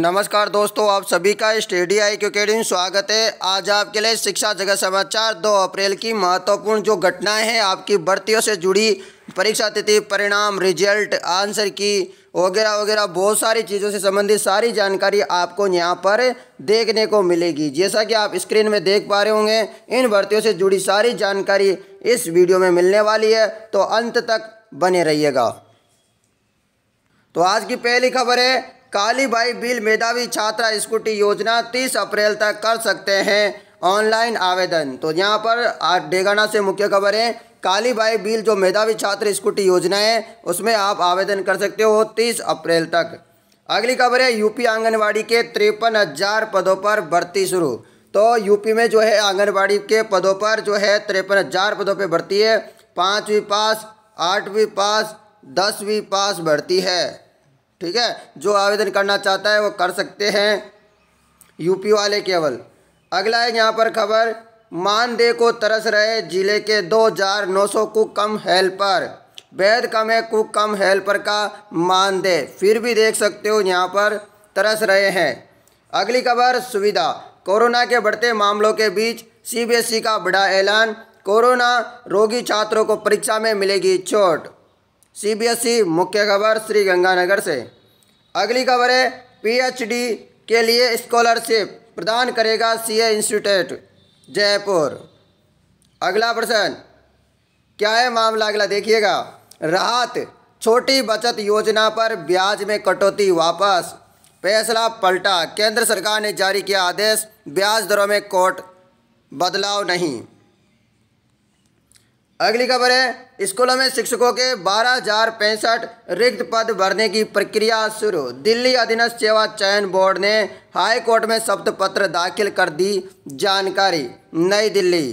नमस्कार दोस्तों आप सभी का स्टेडी आई क्रिकेटिंग स्वागत है आज आपके लिए शिक्षा जगत समाचार 2 अप्रैल की महत्वपूर्ण जो घटनाएं हैं आपकी भर्तियों से जुड़ी परीक्षा तिथि परिणाम रिजल्ट आंसर की वगैरह वगैरह बहुत सारी चीज़ों से संबंधित सारी जानकारी आपको यहाँ पर देखने को मिलेगी जैसा कि आप स्क्रीन में देख पा रहे होंगे इन भर्तियों से जुड़ी सारी जानकारी इस वीडियो में मिलने वाली है तो अंत तक बने रहिएगा तो आज की पहली खबर है कालीबाई बिल मेधावी छात्रा स्कूटी योजना 30 अप्रैल तक कर सकते हैं ऑनलाइन आवेदन तो यहाँ पर डेगाना से मुख्य खबर है कालीबाई बिल जो मेधावी छात्र स्कूटी योजना है उसमें आप आवेदन कर सकते हो 30 अप्रैल तक अगली खबर है यूपी आंगनवाड़ी के तिरपन हजार पदों पर भर्ती शुरू तो यूपी में जो है आंगनबाड़ी के पदों पर जो है तिरपन हजार पदों पर भर्ती है पाँचवीं पास आठवीं पास दसवीं पास भर्ती है ठीक है जो आवेदन करना चाहता है वो कर सकते हैं यूपी वाले केवल अगला है यहाँ पर खबर मानदेय को तरस रहे जिले के 2,900 कुक कम हेल्पर वैध कम है कुक कम हेल्पर का मानदेय फिर भी देख सकते हो यहाँ पर तरस रहे हैं अगली खबर सुविधा कोरोना के बढ़ते मामलों के बीच सीबीएसई e का बड़ा ऐलान कोरोना रोगी छात्रों को परीक्षा में मिलेगी चोट सीबीएसई मुख्य खबर श्री गंगानगर से अगली खबर है पीएचडी के लिए स्कॉलरशिप प्रदान करेगा सीए इंस्टीट्यूट जयपुर अगला प्रश्न क्या है मामला अगला देखिएगा राहत छोटी बचत योजना पर ब्याज में कटौती वापस फैसला पलटा केंद्र सरकार ने जारी किया आदेश ब्याज दरों में कोर्ट बदलाव नहीं अगली खबर है स्कूलों में शिक्षकों के बारह हजार पैंसठ रिक्त पद भरने की प्रक्रिया शुरू दिल्ली अधीनस्थ सेवा चयन बोर्ड ने हाई कोर्ट में शब्द पत्र दाखिल कर दी जानकारी नई दिल्ली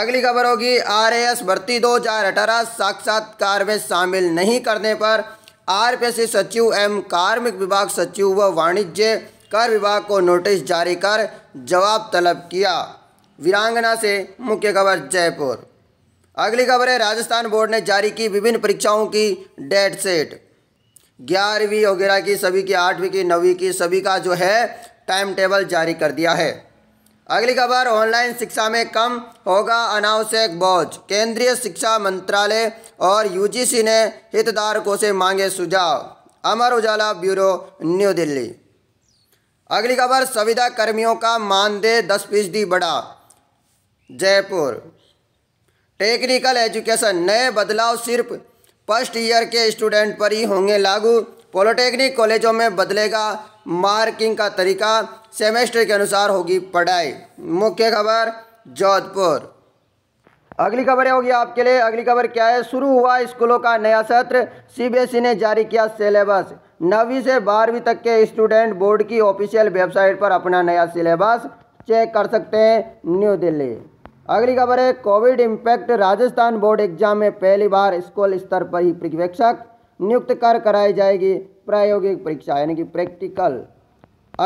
अगली खबर होगी आरएएस भर्ती 2018 साक्षात्कार में शामिल नहीं करने पर आरपीएससी सचिव एवं कार्मिक विभाग सचिव व वाणिज्य कर विभाग को नोटिस जारी कर जवाब तलब किया वीरांगना से मुख्य खबर जयपुर अगली खबर है राजस्थान बोर्ड ने जारी की विभिन्न परीक्षाओं की डेट सेट ग्यारहवीं वगैरह की सभी की आठवीं की नौवीं की सभी का जो है टाइम टेबल जारी कर दिया है अगली खबर ऑनलाइन शिक्षा में कम होगा अनावश्यक बोझ केंद्रीय शिक्षा मंत्रालय और यूजीसी ने हितधारकों से मांगे सुझाव अमर उजाला ब्यूरो न्यू दिल्ली अगली खबर संविदा कर्मियों का मानदेय दस फीसदी बढ़ा जयपुर टेक्निकल एजुकेशन नए बदलाव सिर्फ फर्स्ट ईयर के स्टूडेंट पर ही होंगे लागू पॉलिटेक्निक कॉलेजों में बदलेगा मार्किंग का तरीका सेमेस्टर के अनुसार होगी पढ़ाई मुख्य खबर जोधपुर अगली खबर होगी आपके लिए अगली खबर क्या है शुरू हुआ स्कूलों का नया सत्र सीबीएसई e ने जारी किया सिलेबस नवीं से बारहवीं तक के स्टूडेंट बोर्ड की ऑफिशियल वेबसाइट पर अपना नया सिलेबस चेक कर सकते हैं न्यू दिल्ली अगली खबर है covid impact Rajasthan board exam में पहली बार स्कूल स्तर पर ही पर्यवेक्षक नियुक्त कर कराई जाएगी प्रायोगिक परीक्षा यानी कि प्रैक्टिकल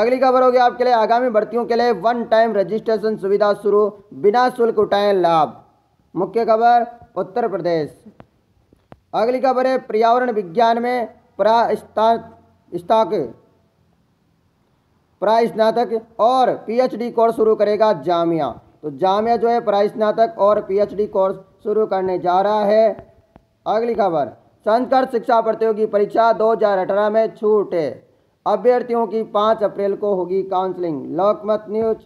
अगली खबर होगी आपके लिए आगामी भर्तियों के लिए वन टाइम रजिस्ट्रेशन सुविधा शुरू बिना शुल्क उठाएं लाभ मुख्य खबर उत्तर प्रदेश अगली खबर है पर्यावरण विज्ञान में प्रास्ताक प्रास्नातक और पीएचडी कोर्स शुरू करेगा जामिया तो जामिया जो है प्राय स्नातक और पीएचडी कोर्स शुरू करने जा रहा है अगली खबर संस्कृत शिक्षा प्रतियोगी परीक्षा 2018 में छूट है अभ्यर्थियों की 5 अप्रैल को होगी काउंसलिंग लोकमत न्यूज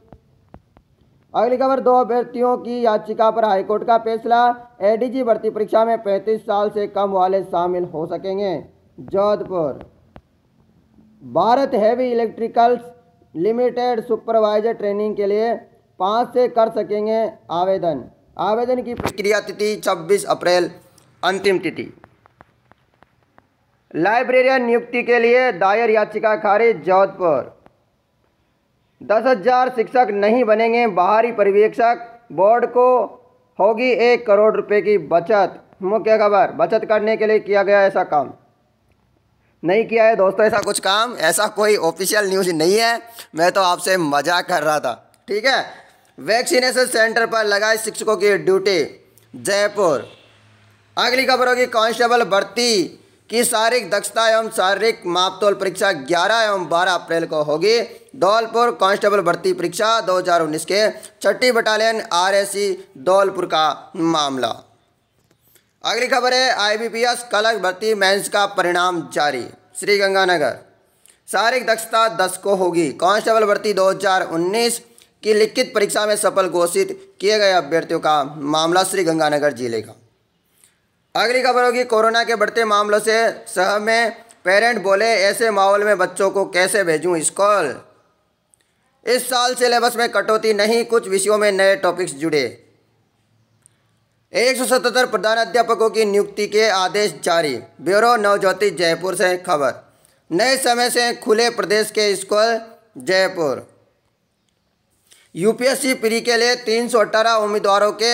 अगली खबर दो अभ्यर्थियों की याचिका पर हाईकोर्ट का फैसला एडीजी भर्ती परीक्षा में पैंतीस साल से कम वाले शामिल हो सकेंगे Jodhpur Bharat heavy electricals limited supervisor training के लिए पाँच से कर सकेंगे आवेदन आवेदन की प्रक्रिया तिथि 26 अप्रैल अंतिम तिथि लाइब्रेरियन नियुक्ति के लिए दायर याचिका खारिज जोधपुर दस हजार शिक्षक नहीं बनेंगे बाहरी पर्यवेक्षक बोर्ड को होगी एक करोड़ रुपए की बचत मुख्य खबर बचत करने के लिए किया गया ऐसा काम नहीं किया है दोस्तों ऐसा कुछ काम ऐसा कोई ऑफिशियल न्यूज़ नहीं है मैं तो आपसे मजाक कर रहा था ठीक है वैक्सीनेशन सेंटर पर लगाए शिक्षकों की ड्यूटी जयपुर अगली खबर होगी कांस्टेबल भर्ती की शारीरिक दक्षता एवं शारीरिक मापतोल परीक्षा 11 एवं 12 अप्रैल को होगी धौलपुर कांस्टेबल भर्ती परीक्षा 2019 के छठी बटालियन आरएसी धौलपुर का मामला अगली खबर है आईबीपीएस कलक भर्ती मेंस का परिणाम जारी श्रीगंगानगर शारीरिक दक्षता 10 को होगी कांस्टेबल भर्ती 2019 कि लिखित परीक्षा में सफल घोषित किए गए अभ्यर्थियों का मामला श्री गंगानगर जिले का अगली खबर होगी कोरोना के बढ़ते मामलों से शहर में पेरेंट बोले ऐसे माहौल में बच्चों को कैसे भेजूं स्कूल इस साल सिलेबस में कटौती नहीं कुछ विषयों में नए टॉपिक्स जुड़े 177 प्रधानाध्यापकों की नियुक्ति के आदेश जारी ब्यूरो नवज्योति जयपुर से खबर नए समय से खुले प्रदेश के स्कूल जयपुर यूपीएससी प्री के लिए तीन सौ अठारह उम्मीदवारों के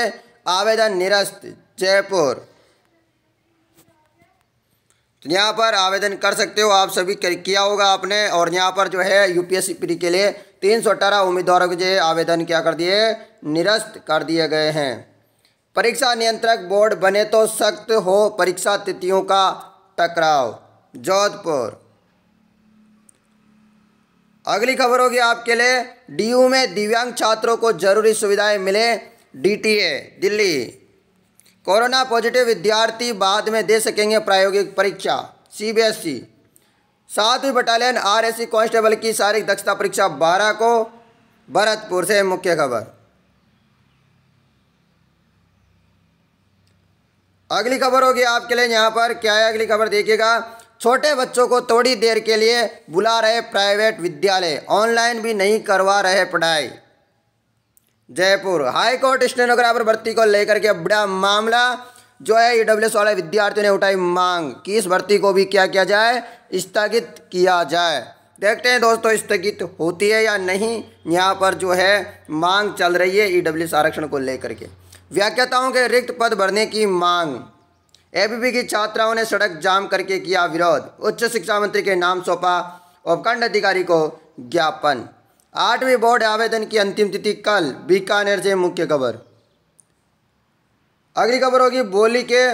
आवेदन निरस्त जयपुर तो यहाँ पर आवेदन कर सकते हो आप सभी किया होगा आपने और यहाँ पर जो है यूपीएससी प्री के लिए तीन सौ अठारह उम्मीदवारों के जो आवेदन क्या कर दिए निरस्त कर दिए गए हैं परीक्षा नियंत्रक बोर्ड बने तो सख्त हो परीक्षा तिथियों का टकराव जोधपुर अगली खबर होगी आपके लिए डीयू में दिव्यांग छात्रों को जरूरी सुविधाएं मिले डीटीए दिल्ली कोरोना पॉजिटिव विद्यार्थी बाद में दे सकेंगे प्रायोगिक परीक्षा सीबीएसई e। सातवीं बटालियन आरएसी e कांस्टेबल की शारीरिक दक्षता परीक्षा बारह को भरतपुर से मुख्य खबर अगली खबर होगी आपके लिए यहाँ पर क्या है अगली खबर देखिएगा छोटे बच्चों को थोड़ी देर के लिए बुला रहे प्राइवेट विद्यालय ऑनलाइन भी नहीं करवा रहे पढ़ाई जयपुर हाई कोर्ट स्टेनोग्राफर भर्ती को लेकर के बड़ा मामला जो है ई एस वाले विद्यार्थियों ने उठाई मांग कि इस भर्ती को भी क्या किया जाए स्थगित किया जाए देखते हैं दोस्तों स्थगित होती है या नहीं यहाँ पर जो है मांग चल रही है ई एस आरक्षण को लेकर के व्याख्याताओं के रिक्त पद भरने की मांग एबीपी की छात्राओं ने सड़क जाम करके किया विरोध उच्च शिक्षा मंत्री के नाम सौंपा उपखंड अधिकारी को ज्ञापन आठवीं बोर्ड आवेदन की अंतिम तिथि कल बीकानेर से मुख्य खबर अगली खबर होगी बोली के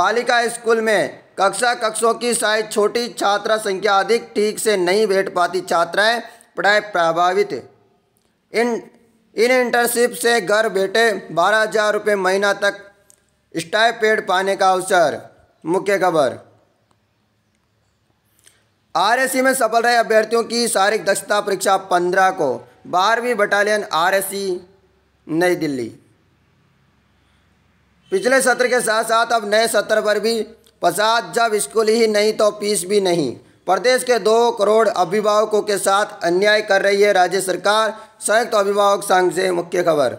बालिका स्कूल में कक्षा कक्षों की शायद छोटी छात्रा संख्या अधिक ठीक से नहीं बैठ पाती छात्राएं पढ़ाई प्रभावित इन इन इंटर्नशिप से घर बैठे बारह हजार रुपये महीना तक स्टाइपेड पाने का अवसर मुख्य खबर आरएससी में सफल रहे अभ्यर्थियों की शारीरिक दक्षता परीक्षा पंद्रह को बारहवीं बटालियन आरएससी नई दिल्ली पिछले सत्र के साथ साथ अब नए सत्र पर भी पचास जब स्कूल ही नहीं तो फीस भी नहीं प्रदेश के दो करोड़ अभिभावकों के साथ अन्याय कर रही है राज्य सरकार संयुक्त तो अभिभावक संघ से मुख्य खबर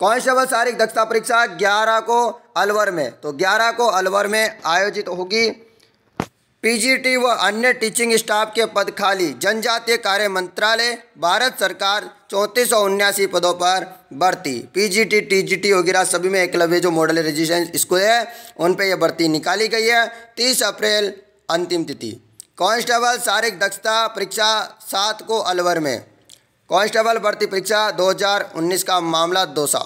कॉन्स्टेबल शारीरिक दक्षता परीक्षा 11 को अलवर में तो 11 को अलवर में आयोजित होगी पीजीटी व अन्य टीचिंग स्टाफ के पद खाली जनजातीय कार्य मंत्रालय भारत सरकार चौंतीस पदों पर भर्ती पीजीटी टीजीटी वगैरह सभी में एकलव्य जो मॉडल रेजिडेंस स्कूल है उन पर यह भर्ती निकाली गई है तीस अप्रैल अंतिम तिथि कांस्टेबल शारीरिक दक्षता परीक्षा सात को अलवर में कांस्टेबल भर्ती परीक्षा 2019 का मामला दोसा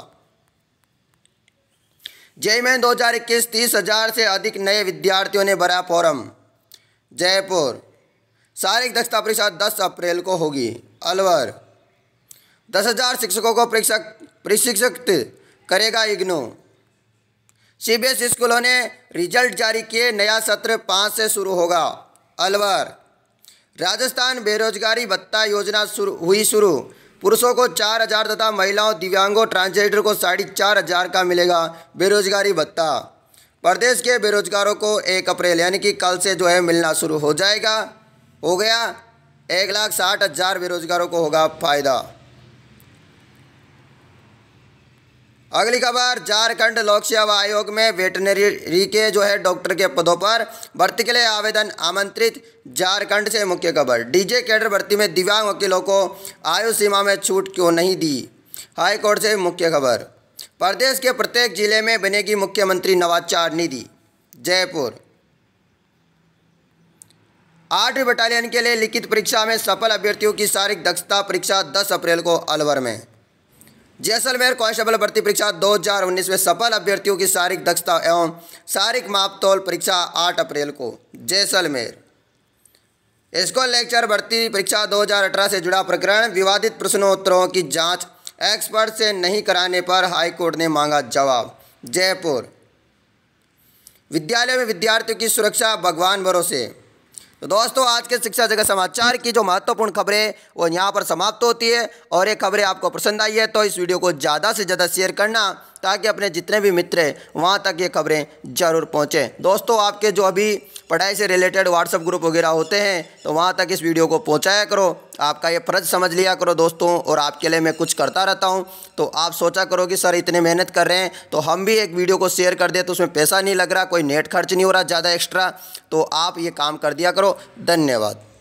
जय में दो हज़ार इक्कीस तीस हजार से अधिक नए विद्यार्थियों ने भरा फॉर्म जयपुर शारीरिक दक्षता परीक्षा 10 अप्रैल को होगी अलवर दस हजार शिक्षकों को परीक्षक प्रशिक्षित करेगा इग्नो सी स्कूलों ने रिजल्ट जारी किए नया सत्र पाँच से शुरू होगा अलवर राजस्थान बेरोजगारी भत्ता योजना शुरू हुई शुरू पुरुषों को चार हजार तथा महिलाओं दिव्यांगों ट्रांसजेंडर को साढ़े चार हजार का मिलेगा बेरोजगारी भत्ता प्रदेश के बेरोजगारों को एक अप्रैल यानी कि कल से जो है मिलना शुरू हो जाएगा हो गया एक लाख साठ हज़ार बेरोजगारों को होगा फ़ायदा अगली खबर झारखंड लोक सेवा आयोग में वेटनरी के जो है डॉक्टर के पदों पर भर्ती के लिए आवेदन आमंत्रित झारखंड से मुख्य खबर डीजे कैडर भर्ती में दिव्यांग वकीलों को आयु सीमा में छूट क्यों नहीं दी हाईकोर्ट से मुख्य खबर प्रदेश के प्रत्येक जिले में बनेगी मुख्यमंत्री नवाचार निधि जयपुर आठवीं बटालियन के लिए लिखित परीक्षा में सफल अभ्यर्थियों की शारीरिक दक्षता परीक्षा 10 अप्रैल को अलवर में जैसलमेर कांस्टेबल भर्ती परीक्षा 2019 में सफल अभ्यर्थियों की शारीरिक दक्षता एवं शारीरिक मापतोल परीक्षा 8 अप्रैल को जैसलमेर इसको लेक्चर भर्ती परीक्षा 2018 से जुड़ा प्रकरण विवादित प्रश्नोत्तरों की जांच एक्सपर्ट से नहीं कराने पर हाईकोर्ट ने मांगा जवाब जयपुर विद्यालय में विद्यार्थियों की सुरक्षा भगवान भरोसे तो दोस्तों आज के शिक्षा जगत समाचार की जो महत्वपूर्ण खबरें वो यहाँ पर समाप्त होती है और ये खबरें आपको पसंद आई है तो इस वीडियो को ज़्यादा से ज़्यादा शेयर करना ताकि अपने जितने भी मित्र हैं वहाँ तक ये खबरें ज़रूर पहुँचें दोस्तों आपके जो अभी पढ़ाई से रिलेटेड व्हाट्सअप ग्रुप वगैरह होते हैं तो वहाँ तक इस वीडियो को पहुँचाया करो आपका ये फ़र्ज समझ लिया करो दोस्तों और आपके लिए मैं कुछ करता रहता हूँ तो आप सोचा करो कि सर इतने मेहनत कर रहे हैं तो हम भी एक वीडियो को शेयर कर दें तो उसमें पैसा नहीं लग रहा कोई नेट खर्च नहीं हो रहा ज़्यादा एक्स्ट्रा तो आप ये काम कर दिया करो धन्यवाद